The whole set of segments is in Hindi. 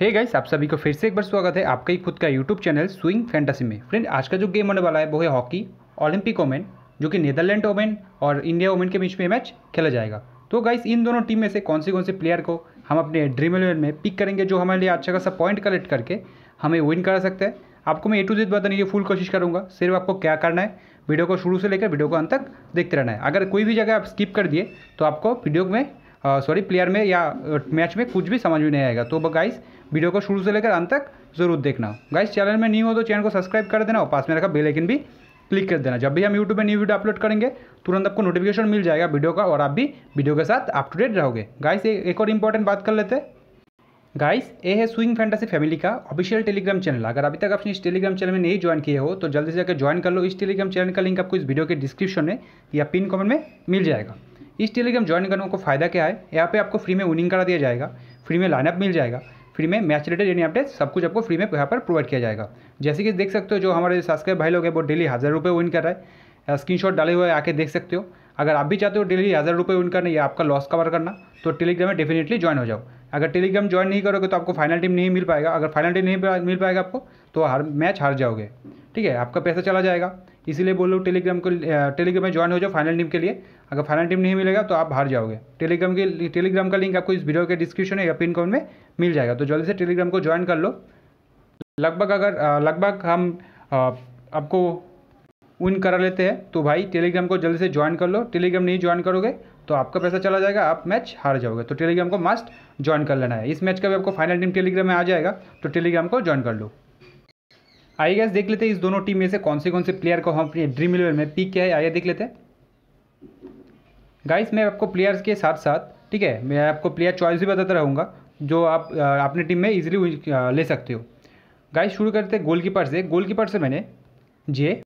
हे hey गाइस आप सभी को फिर से एक बार स्वागत है आपका ही खुद का यूट्यूब चैनल स्विंग फैंटेसी में फ्रेंड आज का जो गेम होने वाला है वो है हॉकी ओलंपिक ओमेन जो कि नीदरलैंड ओमेन और इंडिया ओमेन के बीच में मैच खेला जाएगा तो गाइस इन दोनों टीम में से कौन से कौन से प्लेयर को हम अपने ड्रीम इलेवन में पिक करेंगे जो हमारे लिए अच्छा खासा पॉइंट कलेक्ट करके हमें विन करा सकते हैं आपको मैं ए टू जेड बताने की फुल कोशिश करूँगा सिर्फ आपको क्या करना है वीडियो को शुरू से लेकर वीडियो को अंत तक देखते रहना है अगर कोई भी जगह आप स्किप कर दिए तो आपको वीडियो में सॉरी प्लेयर में या मैच में कुछ भी समझ में नहीं आएगा तो गाइस वीडियो को शुरू से लेकर अंत तक जरूर देखना गाइस चैनल में न्यू हो तो चैनल को सब्सक्राइब कर देना और पास में रखा बेलाइकन भी क्लिक कर देना जब भी हम यूट्यूब में न्यू वीडियो अपलोड करेंगे तुरंत आपको नोटिफिकेशन मिल जाएगा वीडियो का और आप भी वीडियो के साथ अप टू डेट रहोगे गाइस एक और इंपॉर्टेंट बात कर लेते गाइस ये है स्विंग फैंटासी फैमिली का ऑफिशियल टेलीग्राम चैनल अगर अभी तक आपने इस टेलीग्राम चैनल में नहीं ज्वाइन किए हो तो जल्दी से जाकर ज्वाइन कर लो इस टेलीग्राम चैनल का लिंक आपको इस वीडियो के डिस्क्रिप्शन में या पिन कमेंट में मिल जाएगा इस टेलीग्राम ज्वाइन करने को फ़ायदा क्या है यहाँ पे आपको फ्री में विनिंग करा दिया जाएगा फ्री में लाइनअप मिल जाएगा फ्री में मैच रिलेटेड यानी अपडेट सब कुछ आपको फ्री में यहाँ पर प्रोवाइड किया जाएगा जैसे कि देख सकते हो जो हमारे सब्सक्राइब भाई लोग हैं वो डेली हज़ार रुपये विन कर रहे स्क्रीन शॉट डाले हुए आके देख सकते हो अगर आप भी चाहते हो डेली हज़ार रुपये विन करना या आपका लॉस कवर करना तो टेलीग्राम में डेफिनेटली ज्वाइन हो जाओ अगर टेलीग्राम ज्वाइन नहीं करोगे तो आपको फाइनल टीम नहीं मिल पाएगा अगर फाइनल टीम नहीं मिल पाएगा आपको तो हर मैच हार जाओगे ठीक है आपका पैसा चला जाएगा इसीलिए बोल रहा हूँ टेलीग्राम को टेलीग्राम में ज्वाइन हो जाओ फाइनल टीम के लिए अगर फाइनल टीम नहीं मिलेगा तो आप बाहर जाओगे टेलीग्राम के टेलीग्राम का लिंक आपको इस वीडियो के डिस्क्रिप्शन या पिन कोड में मिल जाएगा तो जल्दी से टेलीग्राम को ज्वाइन कर लो लगभग अगर लगभग हम आपको विन करा लेते हैं तो भाई टेलीग्राम को जल्दी से ज्वाइन कर लो टेलीग्राम नहीं ज्वाइन करोगे तो आपका पैसा चला जाएगा आप मैच हार जाओगे तो टेलीग्राम को मस्ट ज्वाइन कर लेना है इस मैच का भी आपको फाइनल टीम टेलीग्राम में आ जाएगा तो टेलीग्राम को ज्वाइन कर लो आइए गैस देख लेते हैं इस दोनों टीम में से कौन से कौन से प्लेयर को हम अपने ड्रीम इलेवन में पिक किया है आइए देख लेते हैं गाइस मैं आपको प्लेयर्स के साथ साथ ठीक है मैं आपको प्लेयर चॉइस भी बताता रहूँगा जो आप अपनी टीम में इजीली ले सकते हो गाइस शुरू करते हैं गोलकीपर से गोलकीपर से मैंने जे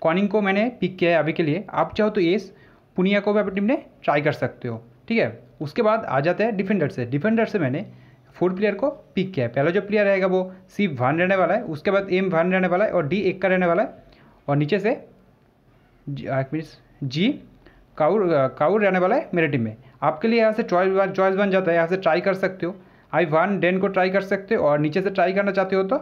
कॉनिंग को मैंने पिक किया है अभी के लिए आप चाहो तो एस पुनिया को भी अपनी टीम ने ट्राई कर सकते हो ठीक है उसके बाद आ जाते हैं डिफेंडर से डिफेंडर से मैंने फोर्थ प्लेयर को पिक किया है पहला जो प्लेयर रहेगा वो सी वन रहने वाला है उसके बाद एम वन रहने वाला है और डी एक का रहने वाला है और नीचे से एक जी काउर काउर रहने वाला है मेरे टीम में आपके लिए यहाँ से चॉइस चॉइस बन जाता है यहाँ से ट्राई कर सकते हो आई वन डेन को ट्राई कर सकते हो और नीचे से ट्राई करना चाहते हो तो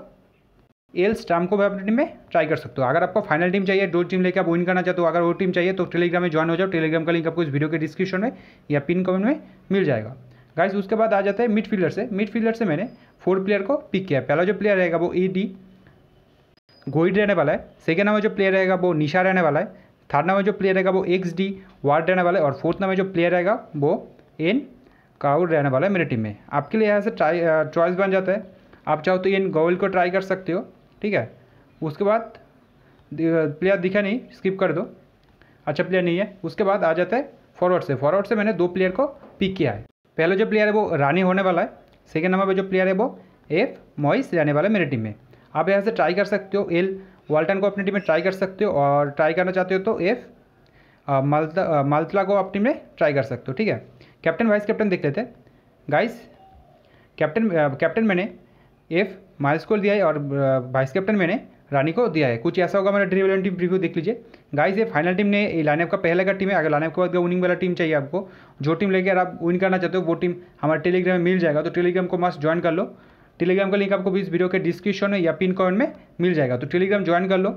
एल स्टाम को भी अपनी टीम में ट्राई कर सकते हो अगर आपको फाइनल टीम चाहिए दो टीम लेकर आप विन करना चाहते हो अगर वो टीम चाहिए तो टेलीग्राम में ज्वाइन हो जाओ टेलीग्राम का लिंक आपको इस वीडियो के डिस्क्रिप्शन में या पिन कमेंट में मिल जाएगा गाइस उसके बाद आ जाता है मिड फील्डर से मिड फील्डर से मैंने फोर प्लेयर को पिक किया पहला जो प्लेयर रहेगा वो ई e डी गोइड रहने वाला है सेकेंड नंबर जो प्लेयर रहेगा वो निशा रहने वाला है थर्ड नंबर जो प्लेयर रहेगा वो एक्स डी वार्ड रहने वाला है और फोर्थ नंबर जो प्लेयर रहेगा वो एन काउड रहने वाला है मेरे टीम में आपके लिए यहाँ से ट्राई चॉइस बन जाता है आप चाहो तो एन गोविल को ट्राई कर सकते हो ठीक है उसके बाद प्लेयर दिखा नहीं स्किप कर दो अच्छा प्लेयर नहीं है उसके बाद आ जाता है फॉरवर्ड से फॉरवर्ड से मैंने दो प्लेयर को पिक किया है पहले जो प्लेयर है वो रानी होने वाला है सेकेंड नंबर पर जो प्लेयर है वो एफ मॉइस रहने वाला है मेरी टीम में आप यहाँ से ट्राई कर सकते हो एल वाल्टन को अपनी टीम में ट्राई कर सकते हो और ट्राई करना चाहते हो तो एफ मालता मालतला को आप टीम में ट्राई कर सकते हो ठीक है कैप्टन वाइस कैप्टन देख लेते हैं गाइस कैप्टन कैप्टन मैंने एफ माइल्स को दिया है और वाइस कैप्टन मैंने रानी को दिया है कुछ ऐसा होगा मेरा ड्रीम इलेवन टीम प्रीव्यू देख लीजिए गाइस ये फाइनल टीम ने लाइनअप का पहले का टीम है अगर लाइनअप के बाद विनिंग वाला टीम चाहिए आपको जो टीम लेके अगर आप विन करना चाहते हो वो टीम हमारे टेलीग्राम में मिल जाएगा तो टेलीग्राम को मस्ट ज्वाइन कर लो टेलीग्राम का लिंक आपको इस वीडियो के डिस्क्रिप्शन में या पिन कॉमेंट में मिल जाएगा तो टेलीग्राम ज्वाइन कर लो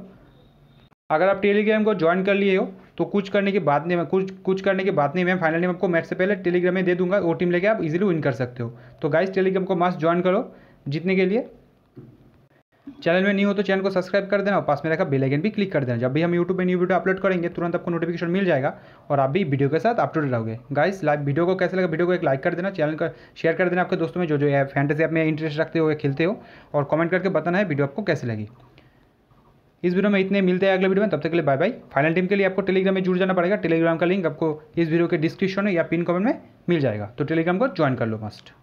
अगर आप टेलीग्राम को ज्वाइन कर लिए हो तो कुछ करने की बात नहीं मैं कुछ कुछ करने की बात नहीं मैं फाइनल टीम आपको मैच से पहले टेलीग्राम में दे दूंगा वो टीम लेके आप इजीली विन कर सकते हो तो गाइस टेलीग्राम को मस्ट ज्वाइन करो जीतने के लिए चैनल में नहीं हो तो चैनल को सब्सक्राइब कर देना और पास में रखा बेल आइकन भी क्लिक कर देना जब भी हम यूट्यूब पर न्यू वीडियो अपलोड करेंगे तुरंत आपको नोटिफिकेशन मिल जाएगा और आप भी वीडियो के साथ अपडेट रहोगे गाइस लाइक वीडियो को कैसे लगा वीडियो को एक लाइक कर देना चैनल का शेयर कर देना आपके दोस्तों में जो जो है फैंटेसी आप में इंटरेस्ट रखते हो या खेलते हो और कमेंट करके बताना है वीडियो आपको कैसे लगी इस वीडियो में इतने मिलते हैं अगले वीडियो में तब तक के लिए बाय बाय फाइनल टीम के लिए आपको टेलीग्राम में जुड़ जाना पड़ेगा टेलीग्राम का लिंक आपको इस वीडियो के डिस्क्रिप्शन या पिन कमेंट में मिल जाएगा तो टेलीग्राम को ज्वाइन कर लो मस्ट